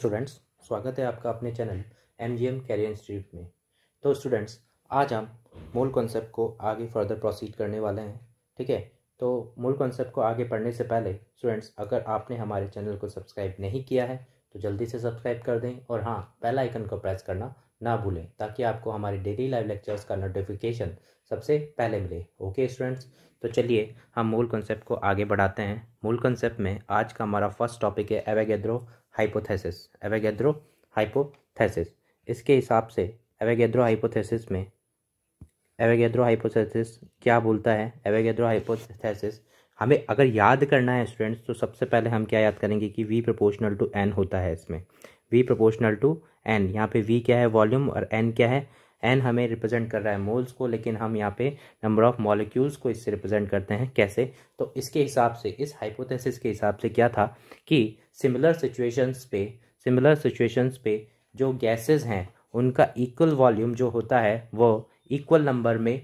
students स्वागत है आपका अपने channel M G M Career Institute में तो स्टूडेंट्स आज हम मूल कॉन्सेप्ट को आगे फर्दर प्रोसीड करने वाले हैं ठीक है तो मूल कॉन्सेप्ट को आगे पढ़ने से पहले स्टूडेंट्स अगर आपने हमारे चैनल को सब्सक्राइब नहीं किया है तो जल्दी से सब्सक्राइब कर दें और हाँ बेल आइकन को प्रेस करना ना भूलें ताकि आपको हमारे डेली लाइव लेक्चर्स का नोटिफिकेशन सबसे पहले मिले ओके स्टूडेंट्स तो चलिए हम मूल कॉन्सेप्ट को आगे बढ़ाते हैं मूल कॉन्सेप्ट में आज का हमारा फर्स्ट टॉपिक है एवेगेद्रो हाइपोथेसिस एवेगेद्रो हाइपोथेसिस इसके हिसाब से एवेगेद्रो हाइपोथेसिस में एवेगेद्रो हाइपोथेसिस क्या बोलता है एवेगेद्रो हाइपोथेसिस हमें अगर याद करना है स्टूडेंट्स तो सबसे पहले हम क्या याद करेंगे कि वी प्रोपोर्शनल टू एन होता है इसमें वी प्रोपोर्शनल टू एन यहाँ पे वी क्या है वॉल्यूम और एन क्या है एन हमें रिप्रेजेंट कर रहा है मोल्स को लेकिन हम यहाँ पे नंबर ऑफ मॉलिक्यूल्स को इससे रिप्रेजेंट करते हैं कैसे तो इसके हिसाब से इस हाइपोथेसिस के हिसाब से क्या था कि सिमिलर सिचुएशंस पे सिमिलर सिचुएशंस पे जो गैसेस हैं उनका इक्वल वॉल्यूम जो होता है वो इक्वल नंबर में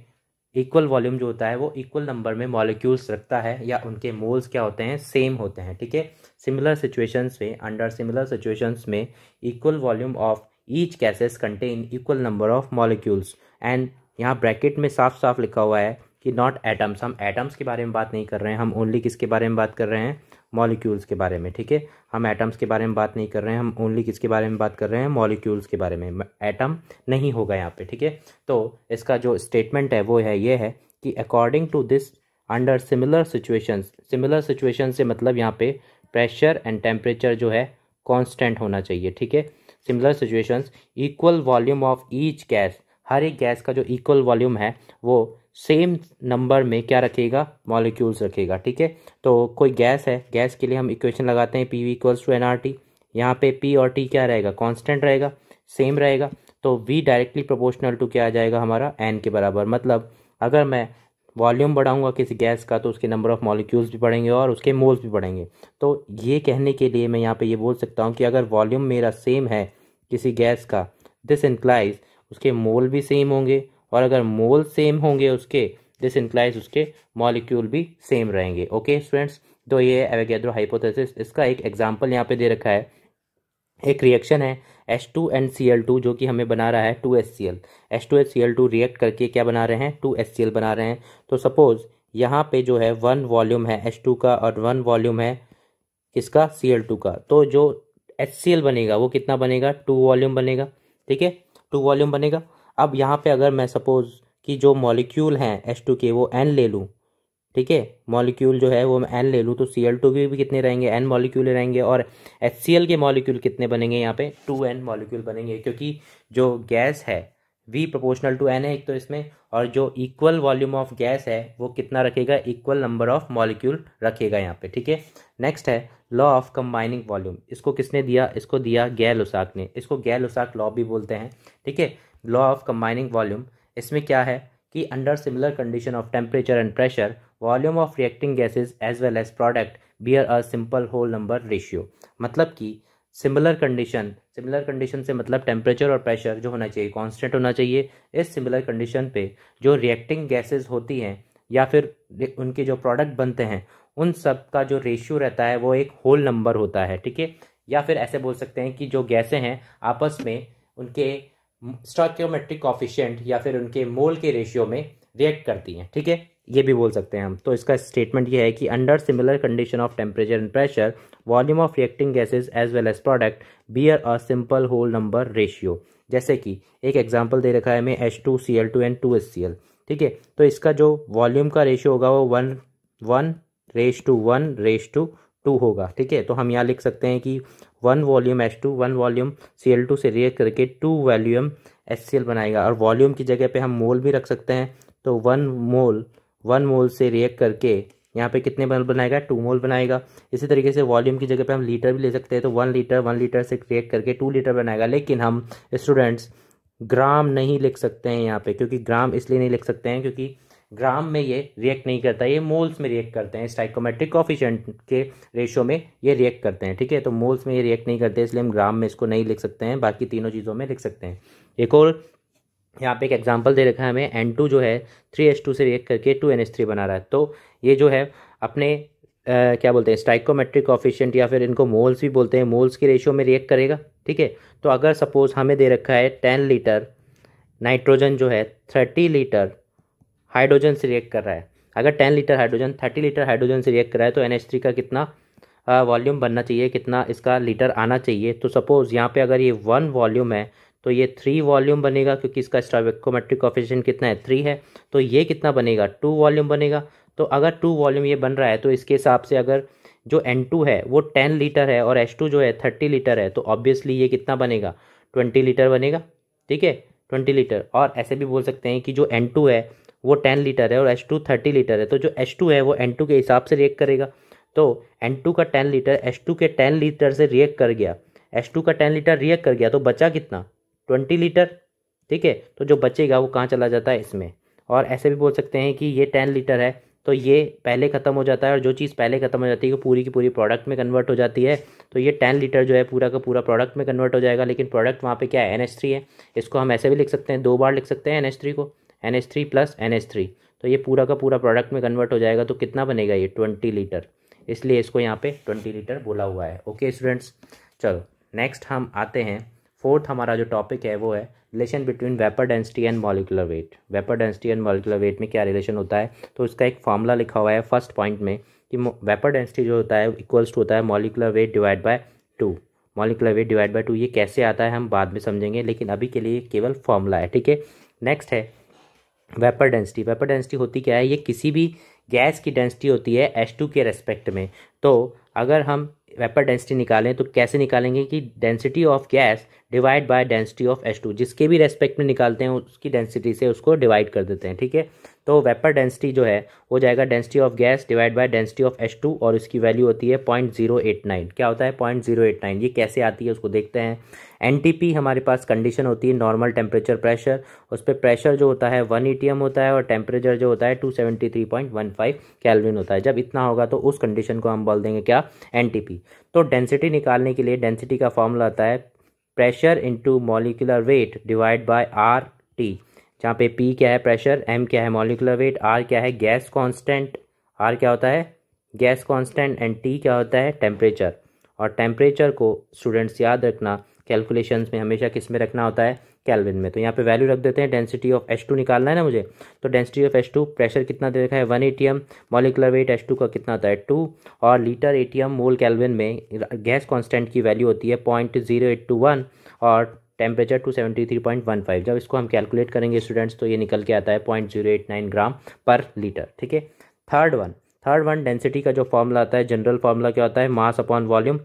इक्वल वॉल्यूम जो होता है वो इक्वल नंबर में मॉलिक्यूल्स रखता है या उनके मोल्स क्या होते हैं सेम होते हैं ठीक है सिमिलर सिचुएशंस में अंडर सिमिलर सिचुएशंस में equal volume of each gases contain equal number of molecules and यहाँ ब्रैकेट में साफ साफ लिखा हुआ है कि नॉट एटम्स हम एटम्स के बारे में बात नहीं कर रहे हैं हम ओनली किसके बारे में बात कर रहे हैं मॉलिक्यूल्स के बारे में ठीक है हम एटम्स के बारे में बात नहीं कर रहे हैं हम ओनली किसके बारे में बात कर रहे हैं मॉलिक्यूल्स के बारे में एटम नहीं होगा यहाँ पे ठीक है तो इसका जो स्टेटमेंट है वो है ये है कि according to this under similar situations similar situation से मतलब यहाँ पे प्रेशर एंड टेम्परेचर जो है कॉन्स्टेंट होना चाहिए ठीक है similar situations equal volume of each gas हर एक गैस का जो इक्वल वॉल्यूम है वो सेम नंबर में क्या रखेगा मॉलिक्यूल्स रखेगा ठीक है तो कोई गैस है गैस के लिए हम इक्वेशन लगाते हैं P V equals to N R T यहाँ पे पी और टी क्या रहेगा कॉन्स्टेंट रहेगा सेम रहेगा तो वी डायरेक्टली प्रोपोर्शनल टू क्या आ जाएगा हमारा एन के बराबर मतलब अगर मैं वॉल्यूम बढ़ाऊंगा किसी गैस का तो उसके नंबर ऑफ़ मॉलिक्यूल्स भी बढ़ेंगे और उसके मोल्स भी बढ़ेंगे तो ये कहने के लिए मैं यहाँ पे ये बोल सकता हूँ कि अगर वॉल्यूम मेरा सेम है किसी गैस का दिस इंक्लाइज उसके मोल भी सेम होंगे और अगर मोल सेम होंगे उसके दिस इंक्लाइज उसके मॉलिक्यूल भी सेम रहेंगे ओके स्टूडेंट्स तो ये एवेगेद्रो हाइपोथेसिस इसका एक एग्जाम्पल यहाँ पे दे रखा है एक रिएक्शन है H two and C L two जो कि हमें बना रहा है two S C L H two H C L two react करके क्या बना रहे हैं टू एस सी एल बना रहे हैं तो सपोज़ यहाँ पे जो है वन वॉल्यूम है एच टू का और वन वॉल्यूम है किसका सी एल टू का तो जो एच बनेगा वो कितना बनेगा टू वॉल्यूम बनेगा ठीक है टू वॉल्यूम बनेगा अब यहाँ पे अगर मैं सपोज़ कि जो मॉलिक्यूल हैं एच टू के वो एन ले लूँ ठीक है मॉलिक्यूल जो है वो मैं एन ले लूँ तो सी एल टू के भी कितने रहेंगे एन मॉलिक्यूल रहेंगे और एच सी एल के मॉलिक्यूल कितने बनेंगे यहाँ पे टू एन मॉलिक्यूल बनेंगे क्योंकि जो गैस है वी प्रोपोर्शनल टू एन है एक तो इसमें और जो इक्वल वॉल्यूम ऑफ गैस है वो कितना रखेगा इक्वल नंबर ऑफ मॉलिक्यूल रखेगा यहाँ पे ठीक है नेक्स्ट है लॉ ऑफ कंबाइनिंग वॉल्यूम इसको किसने दिया इसको दिया गैल उसाक ने इसको गैल उसाक लॉ भी बोलते हैं ठीक है लॉ ऑफ कंबाइनिंग वॉल्यूम इसमें क्या है कि under similar condition of temperature and pressure volume of reacting gases as well as product bear a simple whole number ratio मतलब कि सिमिलर कंडीशन सिमिलर कंडीशन से मतलब टेम्परेचर और प्रेशर जो होना चाहिए कॉन्स्टेंट होना चाहिए इस सिमिलर कंडीशन पे जो रिएक्टिंग गैसेस होती हैं या फिर उनके जो प्रोडक्ट बनते हैं उन सब का जो रेशियो रहता है वो एक होल नंबर होता है ठीक है या फिर ऐसे बोल सकते हैं कि जो गैसें हैं आपस में उनके स्टॉक्योमेट्रिक ऑफिशेंट या फिर उनके मोल के रेशियो में रिएक्ट करती हैं ठीक है ये भी बोल सकते हैं हम तो इसका स्टेटमेंट ये है कि under similar condition of temperature and pressure volume of reacting gases as well as product bear a simple whole number ratio जैसे कि एक एग्जाम्पल दे रखा है हमें H two C L two and two S C L ठीक है तो इसका जो वॉल्यूम का रेशियो होगा वो वन वन रेश टू वन रेश टू टू होगा ठीक है तो हम यहाँ लिख सकते हैं कि one volume H two one volume C L two से रिएक्ट करके two volume H C L बनाएगा और वॉल्यूम की जगह पे हम मोल भी रख सकते हैं तो वन मोल वन मोल से रिएक्ट करके यहाँ पे कितने मोल बनाएगा टू मोल बनाएगा इसी तरीके से वॉल्यूम की जगह पे हम लीटर भी ले सकते हैं तो वन लीटर वन लीटर से रिएक्ट करके टू लीटर बनाएगा लेकिन हम स्टूडेंट्स ग्राम नहीं लिख सकते हैं यहाँ पे क्योंकि ग्राम इसलिए नहीं लिख सकते हैं क्योंकि ग्राम में ये रिएक्ट नहीं करता ये मोल्स में रिएक्ट करते हैं स्टाइकोमेट्रिक ऑफिशेंट के रेशो में ये रिएक्ट करते हैं ठीक है तो मोल्स में ये रिएक्ट नहीं करते इसलिए हम ग्राम में इसको नहीं लिख सकते हैं बाकी तीनों चीज़ों में लिख सकते हैं एक और यहाँ पे एक एग्जांपल दे रखा है हमें एन टू जो है थ्री एच टू से रिएक्ट करके टू एन एच थ्री बना रहा है तो ये जो है अपने आ, क्या बोलते हैं स्टाइकोमेट्रिक ऑफिशियंट या फिर इनको मोल्स भी बोलते हैं मोल्स के रेशियो में रिएक्ट करेगा ठीक है तो अगर सपोज़ हमें दे रखा है टेन लीटर नाइट्रोजन जो है थर्टी लीटर हाइड्रोजन से रिएक्ट कर रहा है अगर ten litre hydrogen thirty litre hydrogen से रिएक्ट कर रहा है तो एन एच थ्री का कितना वॉल्यूम बनना चाहिए कितना इसका लीटर आना चाहिए तो सपोज़ यहाँ पे अगर ये वन वॉल्यूम है तो ये थ्री वॉल्यूम बनेगा क्योंकि इसका स्टॉबिकोमेट्रिक ऑफिशन कितना है थ्री है तो ये कितना बनेगा टू वॉल्यूम बनेगा तो अगर टू वॉल्यूम ये बन रहा है तो इसके हिसाब से अगर जो एन टू है वो टेन लीटर है और एच टू जो है थर्टी लीटर है तो ऑब्वियसली ये कितना बनेगा ट्वेंटी लीटर बनेगा ठीक है ट्वेंटी लीटर और ऐसे भी बोल सकते हैं कि जो एन टू है वो टेन लीटर है और एच टू थर्टी लीटर है तो जो एच टू है वो एन टू के हिसाब से रिएक्ट करेगा तो एन टू का टेन लीटर एच टू के टेन लीटर से रिएक्ट कर गया एच टू का टेन लीटर रिएक्ट कर गया तो बचा कितना ट्वेंटी लीटर ठीक है तो जो बचेगा वो कहाँ चला जाता है इसमें और ऐसे भी बोल सकते हैं कि ये टेन लीटर है तो ये पहले ख़त्म हो जाता है और जो चीज़ पहले ख़त्म हो जाती है वो पूरी की पूरी प्रोडक्ट में कन्वर्ट हो जाती है तो ये टेन लीटर जो है पूरा का पूरा प्रोडक्ट में कन्वर्ट हो जाएगा लेकिन प्रोडक्ट वहाँ पे क्या है एन है इसको हम ऐसे भी लिख सकते हैं दो बार लिख सकते हैं एन को एन प्लस एन तो ये पूरा का पूरा प्रोडक्ट में कन्वर्ट हो जाएगा तो कितना बनेगा ये ट्वेंटी लीटर इसलिए इसको यहाँ पर ट्वेंटी लीटर बोला हुआ है ओके स्टूडेंट्स चलो नेक्स्ट हम आते हैं फोर्थ हमारा जो टॉपिक है वो है relation between vapour density and molecular weight vapour density and molecular weight में क्या रिलेशन होता है तो उसका एक फार्मूला लिखा हुआ है फर्स्ट पॉइंट में कि वेपर डेंसिटी जो होता है इक्वल्स टू होता है molecular weight divide by two molecular weight divide by two ये कैसे आता है हम बाद में समझेंगे लेकिन अभी के लिए केवल फॉर्मूला है ठीक है नेक्स्ट है वेपर डेंसिटी वेपर डेंसिटी होती क्या है ये किसी भी गैस की डेंसिटी होती है एच टू के रेस्पेक्ट में तो अगर हम वेपर डेंसिटी निकालें तो कैसे निकालेंगे कि density of gas divide by density of H two जिसके भी रेस्पेक्ट में निकालते हैं उसकी डेंसिटी से उसको डिवाइड कर देते हैं ठीक है तो वेपर डेंसिटी जो है वो जाएगा density of gas divide by density of S two और इसकी वैल्यू होती है पॉइंट जीरो एट नाइन क्या होता है पॉइंट जीरो एट नाइन ये कैसे आती है उसको देखते हैं एन हमारे पास कंडीशन होती है नॉर्मल टेम्परेचर प्रेशर उस पर प्रेशर जो होता है वन ई e होता है और टेम्परेचर जो होता है two seventy three point one five kelvin होता है जब इतना होगा तो उस कंडीशन को हम बोल देंगे क्या एन तो डेंसिटी निकालने के लिए डेंसिटी का फॉर्मूला आता है pressure into molecular weight divide by R T जहाँ पे पी क्या है प्रेशर एम क्या है मॉलिकुलर वेट आर क्या है गैस कांस्टेंट आर क्या होता है गैस कांस्टेंट एंड टी क्या होता है टेम्परेचर और टेम्परेचर को स्टूडेंट्स याद रखना कैलकुलेशन में हमेशा किस में रखना होता है कैलविन में तो यहाँ पे वैल्यू रख देते हैं डेंसिटी ऑफ एच टू निकालना है ना मुझे तो density of H two pressure कितना दे रखा है one A T M molecular weight H two का कितना होता है टू और litre A T M mole kelvin में गैस कांस्टेंट की वैल्यू होती है point zero eight two one और temperature two seventy three point one five जब इसको हम कैलकुलेट करेंगे स्टूडेंट्स तो ये निकल के आता है point zero eight nine gram per litre ठीक है third one third one density का जो फॉर्मूला आता है जनरल फॉर्मूला क्या होता है mass upon volume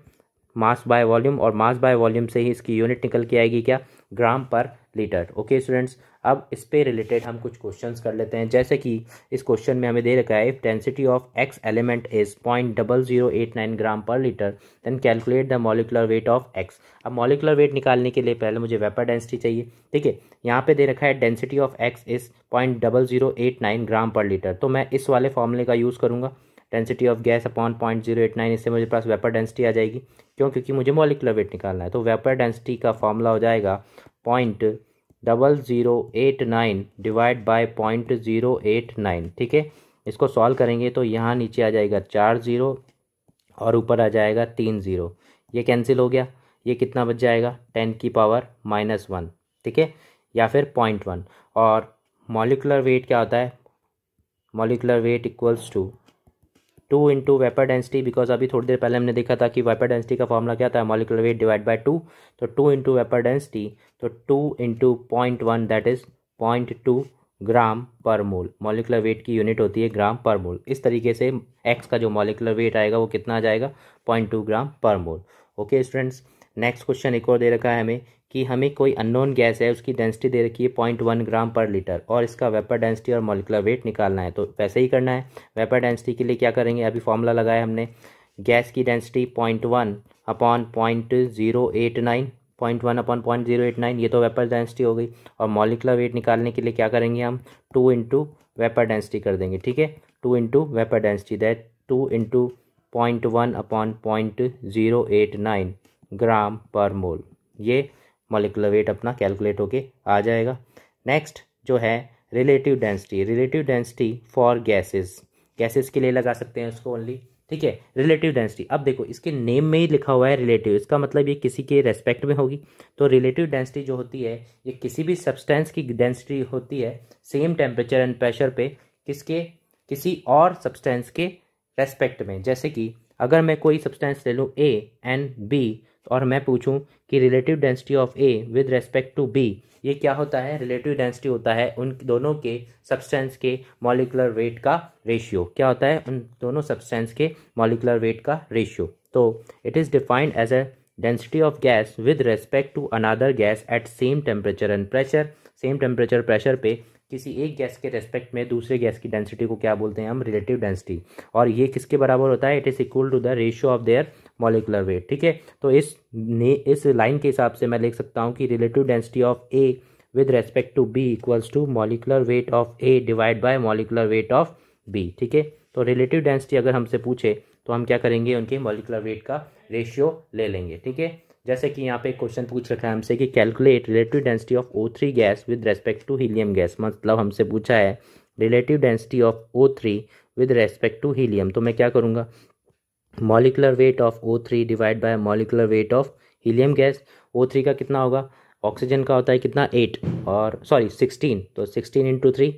mass by volume और मास बाय वॉल्यूम से ही इसकी यूनिट निकल के आएगी क्या ग्राम पर लीटर ओके स्टूडेंट्स अब इस पर रिलेटेड हम कुछ क्वेश्चंस कर लेते हैं जैसे कि इस क्वेश्चन में हमें दे रखा है if density of X element is point double zero eight nine gram per litre then calculate the molecular weight of X अब मॉलिकुलर वेट निकालने के लिए पहले मुझे वेपर डेंसिटी चाहिए ठीक है यहाँ पे दे रखा है density of X is point double zero eight nine gram per litre तो मैं इस वाले फॉर्मूले का यूज़ करूँगा density of gas upon point zero eight nine इससे मुझे पास वेपर डेंसिटी आ जाएगी क्यों क्योंकि मुझे मॉलिकुलर वेट निकालना है तो वेपर डेंसिटी का फॉर्मूला हो जाएगा point double zero eight nine divide by point zero eight nine ठीक है इसको सॉल्व करेंगे तो यहाँ नीचे आ जाएगा चार ज़ीरो और ऊपर आ जाएगा तीन ज़ीरो ये कैंसिल हो गया ये कितना बच जाएगा टेन की पावर माइनस वन ठीक है या फिर पॉइंट वन और मॉलिकुलर वेट क्या होता है molecular weight equals to two into vapour density because अभी थोड़ी देर पहले हमने देखा था कि वेपर डेंसिटी का फॉर्मूला क्या था molecular weight divide by two तो टू इंटू वेपर डेंसिटी तो two into point one that is point two gram per mole molecular weight की यूनिट होती है ग्राम पर मोल इस तरीके से एक्स का जो मॉलिकुलर वेट आएगा वो कितना आ जाएगा point two gram per mole okay students next question एक और दे रखा है हमें कि हमें कोई अननोन गैस है उसकी डेंसिटी दे रखी है point one gram per litre और इसका वेपर डेंसिटी और मोलिकुलर वेट निकालना है तो वैसे ही करना है वेपर डेंसिटी के लिए क्या करेंगे अभी फॉर्मूला लगाया हमने गैस की density point one upon point zero eight nine point one upon point zero eight nine ये तो वेपर डेंसिटी हो गई और मोलिकुलर वेट निकालने के लिए क्या करेंगे हम टू इंटू वेपर डेंसिटी कर देंगे ठीक है two into vapour density that two into point one upon point zero eight nine gram per mole ये मोलिकुलर वेट अपना कैलकुलेट होके आ जाएगा नेक्स्ट जो है relative density relative density for gases gases के लिए लगा सकते हैं उसको ओनली ठीक है रिलेटिव डेंसिटी अब देखो इसके नेम में ही लिखा हुआ है रिलेटिव इसका मतलब ये किसी के रेस्पेक्ट में होगी तो रिलेटिव डेंसिटी जो होती है ये किसी भी सब्सटेंस की डेंसिटी होती है सेम टेम्परेचर एंड प्रेशर पे किसके किसी और सब्सटेंस के रेस्पेक्ट में जैसे कि अगर मैं कोई सब्सटेंस ले लूँ ए एंड बी और मैं पूछूं कि relative density of A with respect to B ये क्या होता है रिलेटिव डेंसिटी होता है उन दोनों के सब्सटेंस के मॉलिकुलर वेट का रेशियो क्या होता है उन दोनों सब्सटेंस के मॉलिकुलर वेट का रेशियो तो it is defined as a density of gas with respect to another gas at same temperature and pressure same temperature pressure पे किसी एक गैस के रेस्पेक्ट में दूसरे गैस की डेंसिटी को क्या बोलते हैं हम रिलेटिव डेंसिटी और ये किसके बराबर होता है it is equal to the ratio of their molecular weight ठीक है तो इस ने इस लाइन के हिसाब से मैं लिख सकता हूँ कि relative density of A with respect to B equals to molecular weight of A divide by molecular weight of B ठीक है तो रिलेटिव डेंसिटी अगर हमसे पूछे तो हम क्या करेंगे उनके मॉलिकुलर वेट का रेशियो ले लेंगे ठीक है जैसे कि यहाँ पे क्वेश्चन पूछ रखा है हमसे कि calculate relative density of O three gas with respect to helium gas मतलब हमसे पूछा है relative density of O three with respect to helium तो मैं क्या करूँगा molecular weight of O three divide by molecular weight of helium gas O three का कितना होगा ऑक्सीजन का होता है कितना एट और सॉरी सिक्सटीन तो सिक्सटीन इंटू थ्री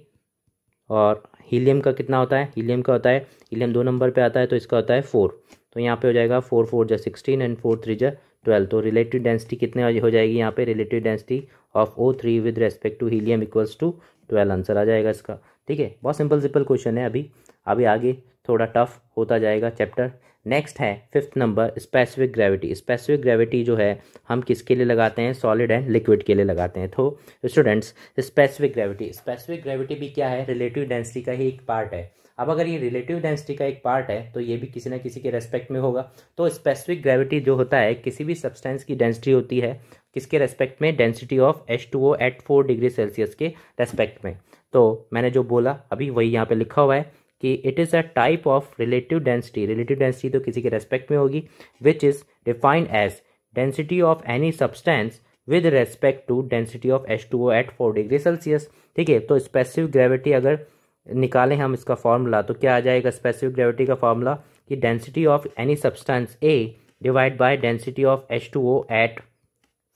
और हीलियम का कितना होता है हीलियम का होता है हीलियम दो नंबर पे आता है तो इसका होता है फोर तो यहाँ पे हो जाएगा फोर फोर जा सिक्सटीन एंड फोर थ्री जा ट्वेल्व तो रिलेटिव डेंसिटी कितने हो जाएगी यहाँ पे relative density of O three with respect to helium equals to twelve answer आ जाएगा इसका ठीक है बहुत सिंपल सिंपल क्वेश्चन है अभी अभी आगे थोड़ा टफ होता जाएगा चैप्टर नेक्स्ट है fifth number specific gravity specific gravity जो है हम किसके लिए लगाते हैं सॉलिड एंड लिक्विड के लिए लगाते हैं तो students specific gravity specific gravity भी क्या है रिलेटिव डेंसिटी का ही एक पार्ट है अब अगर ये रिलेटिव डेंसिटी का एक पार्ट है तो ये भी किसी ना किसी के रेस्पेक्ट में होगा तो स्पेसिफिक ग्रेविटी जो होता है किसी भी सब्सटेंस की डेंसिटी होती है किसके रेस्पेक्ट में density of H two O at four degree Celsius के रेस्पेक्ट में तो मैंने जो बोला अभी वही यहाँ पे लिखा हुआ है कि it is a type of relative density relative density तो किसी के रेस्पेक्ट में होगी which is defined as density of any substance with respect to density of H two O at four degree Celsius ठीक है तो स्पेसिफिक ग्रेविटी अगर निकालें हम इसका फॉर्मूला तो क्या आ जाएगा स्पेसिफिक ग्रेविटी का फॉर्मूला कि density of any substance A divide by density of H two O at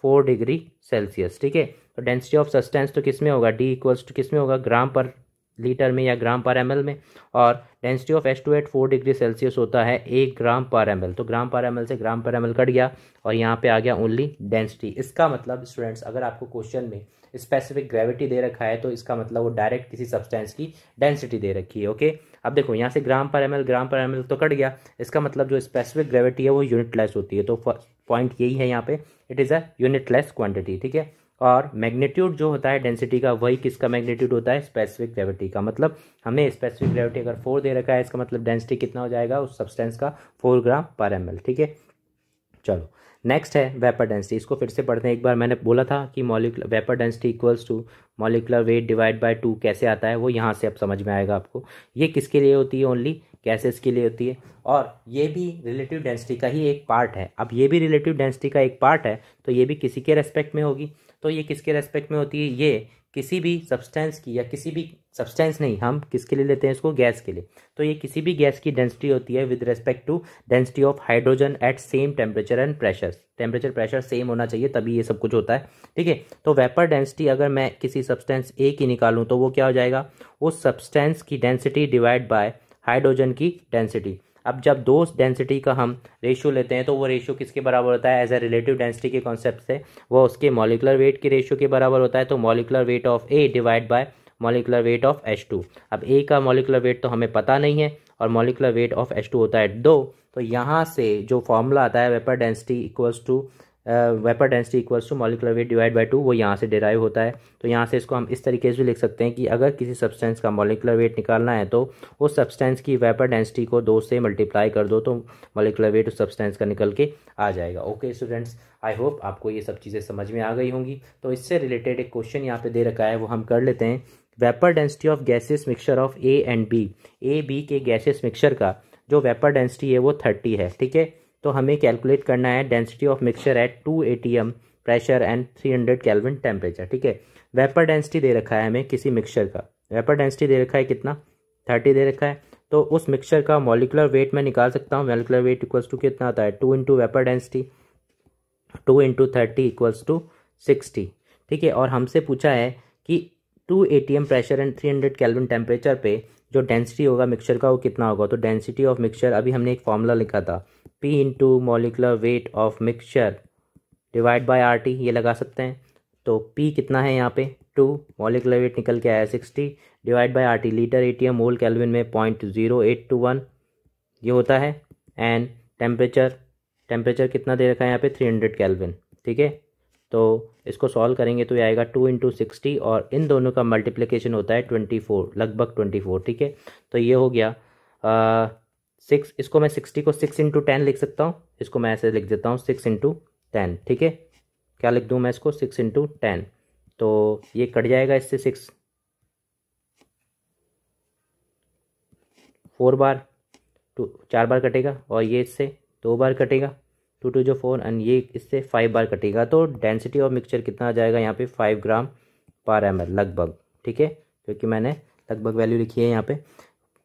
four degree Celsius ठीक है तो डेंसिटी ऑफ सब्सटेंस तो किस में होगा डी इक्वल्स टू किस में होगा ग्राम पर लीटर में या ग्राम पर एम में और density of H two at four degree Celsius होता है एक ग्राम पर एम तो ग्राम पर एम से ग्राम पर एम कट गया और यहाँ पे आ गया ओनली डेंसिटी इसका मतलब स्टूडेंट्स अगर आपको क्वेश्चन में स्पेसिफिक ग्रेविटी दे रखा है तो इसका मतलब वो डायरेक्ट किसी सब्सटेंस की डेंसिटी दे रखी है ओके अब देखो यहाँ से ग्राम पर एम ग्राम पर एम तो कट गया इसका मतलब जो स्पेसिफिक ग्रेविटी है वो यूनिटलेस होती है तो पॉइंट यही है यहाँ पे it is a unitless quantity ठीक है और मैग्नीट्यूड जो होता है डेंसिटी का वही किसका मैग्नीट्यूड होता है स्पेसिफिक ग्रेविटी का मतलब हमें स्पेसिफिक ग्रेविटी अगर फोर दे रखा है इसका मतलब डेंसिटी कितना हो जाएगा उस सब्सटेंस का फोर ग्राम पर एम ठीक है चलो नेक्स्ट है वेपर डेंसिटी इसको फिर से पढ़ते हैं एक बार मैंने बोला था कि molecular vapour density equals to molecular weight divide by two कैसे आता है वो यहाँ से अब समझ में आएगा आपको ये किसके लिए होती है ओनली गैसेस के लिए होती है और ये भी रिलेटिव डेंसिटी का ही एक पार्ट है अब ये भी रिलेटिव डेंसिटी का एक पार्ट है तो ये भी किसी के रेस्पेक्ट में होगी तो ये किसके रेस्पेक्ट में होती है ये किसी भी सब्सटेंस की या किसी भी सब्सटेंस नहीं हम किसके लिए लेते हैं इसको गैस के लिए तो ये किसी भी गैस की डेंसिटी होती है with respect to density of hydrogen at same temperature and pressure temperature pressure same होना चाहिए तभी ये सब कुछ होता है ठीक है तो वेपर डेंसिटी अगर मैं किसी सब्सटेंस ए की निकालूँ तो वो क्या हो जाएगा उस सब्सटेंस की डेंसिटी डिवाइड बाय हाइड्रोजन की डेंसिटी अब जब दो डेंसिटी का हम रेशियो लेते हैं तो वो रेशियो किसके बराबर होता है एज ए रिलेटिव डेंसिटी के कॉन्सेप्ट से वो उसके मॉलिकुलर वेट के रेशियो के बराबर होता है तो molecular weight of A divide by molecular weight of H two अब ए का मॉलिकुलर वेट तो हमें पता नहीं है और molecular weight of H two होता है दो तो यहाँ से जो फॉर्मूला आता है vapour density equals to vapour density equals to molecular weight divide by two वो यहाँ से डिराइव होता है तो यहाँ से इसको हम इस तरीके से भी लिख सकते हैं कि अगर किसी सब्सटेंस का मॉलिकुलर वेट निकालना है तो उस सब्सटेंस की वेपर डेंसिटी को दो से मल्टीप्लाई कर दो तो मॉलिकुलर वेट उस सब्सटेंस का निकल के आ जाएगा ओके स्टूडेंट्स आई होप आपको ये सब चीज़ें समझ में आ गई होंगी तो इससे रिलेटेड एक क्वेश्चन यहाँ पे दे रखा है वो हम कर लेते हैं vapour density of gases mixture of A and B A B के गैसेस मिक्सचर का जो वेपर डेंसिटी है वो थर्टी है ठीक है तो हमें कैलकुलेट करना है density of mixture at two A T M pressure and three hundred kelvin temperature ठीक है वेपर डेंसिटी दे रखा है हमें किसी मिक्सचर का वेपर डेंसिटी दे रखा है कितना थर्टी दे रखा है तो उस मिक्सचर का मॉलिकुलर वेट मैं निकाल सकता हूँ मॉलिकुलर वेट इक्वल्स टू कितना आता है two into vapour density two into thirty equals to sixty ठीक है और हमसे पूछा है कि two A T M pressure and three hundred kelvin temperature पर जो डेंसिटी होगा मिक्सचर का वो कितना होगा तो डेंसिटी ऑफ मिक्सचर अभी हमने एक फॉर्मूला लिखा था P into molecular weight of mixture divide by R T ये लगा सकते हैं तो P कितना है यहाँ पे टू मोलिकुलर वेट निकल के आया sixty divide by R T litre A T M mole kelvin में point zero eight two one ये होता है एंड टेम्परेचर टेम्परेचर कितना दे रखा है यहाँ पे थ्री हंड्रेड कैलविन ठीक है तो इसको सॉल्व करेंगे तो ये आएगा टू इंटू सिक्सटी और इन दोनों का मल्टीप्लिकेशन होता है ट्वेंटी फोर लगभग ट्वेंटी फोर ठीक है तो ये हो गया आ, सिक्स इसको मैं सिक्सटी को सिक्स इंटू टेन लिख सकता हूँ इसको मैं ऐसे लिख देता हूँ सिक्स इंटू टेन ठीक है क्या लिख दूँ मैं इसको सिक्स इंटू टेन तो ये कट जाएगा इससे सिक्स फोर बार टू चार बार कटेगा और ये इससे दो बार कटेगा टू टू जो फोर एंड ये इससे फाइव बार कटेगा तो डेंसिटी ऑफ मिक्सचर कितना आ जाएगा यहाँ पे फाइव ग्राम पर एम लगभग ठीक है क्योंकि मैंने लगभग वैल्यू लिखी है यहाँ पे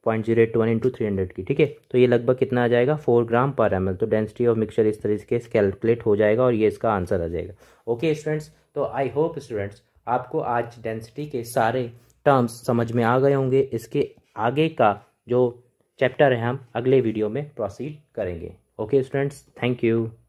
point zero eight one into three hundred की ठीक है तो ये लगभग कितना आ जाएगा फोर ग्राम पर एम तो डेंसिटी ऑफ मिक्सचर इस तरीके से कैलकुलेट हो जाएगा और ये इसका आंसर आ जाएगा ओके स्टूडेंट्स तो आई होप स्टूडेंट्स आपको आज डेंसिटी के सारे टर्म्स समझ में आ गए होंगे इसके आगे का जो चैप्टर है हम अगले वीडियो में प्रोसीड करेंगे ओके स्टूडेंट्स थैंक यू